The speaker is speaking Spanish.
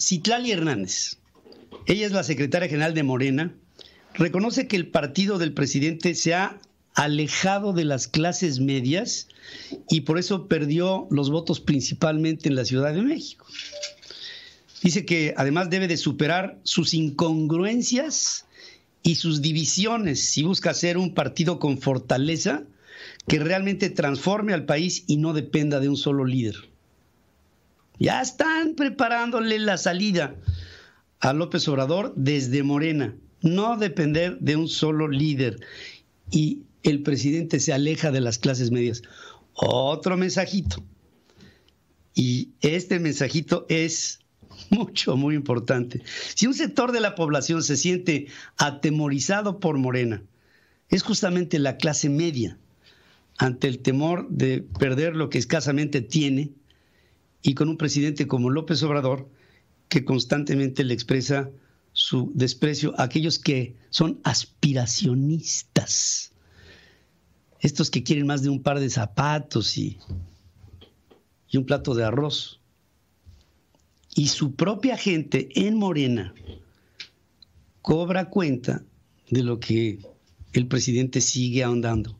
Citlali Hernández, ella es la secretaria general de Morena, reconoce que el partido del presidente se ha alejado de las clases medias y por eso perdió los votos principalmente en la Ciudad de México. Dice que además debe de superar sus incongruencias y sus divisiones si busca ser un partido con fortaleza que realmente transforme al país y no dependa de un solo líder. Ya están preparándole la salida a López Obrador desde Morena. No depender de un solo líder. Y el presidente se aleja de las clases medias. Otro mensajito. Y este mensajito es mucho, muy importante. Si un sector de la población se siente atemorizado por Morena, es justamente la clase media. Ante el temor de perder lo que escasamente tiene, y con un presidente como López Obrador que constantemente le expresa su desprecio a aquellos que son aspiracionistas, estos que quieren más de un par de zapatos y, y un plato de arroz. Y su propia gente en Morena cobra cuenta de lo que el presidente sigue ahondando.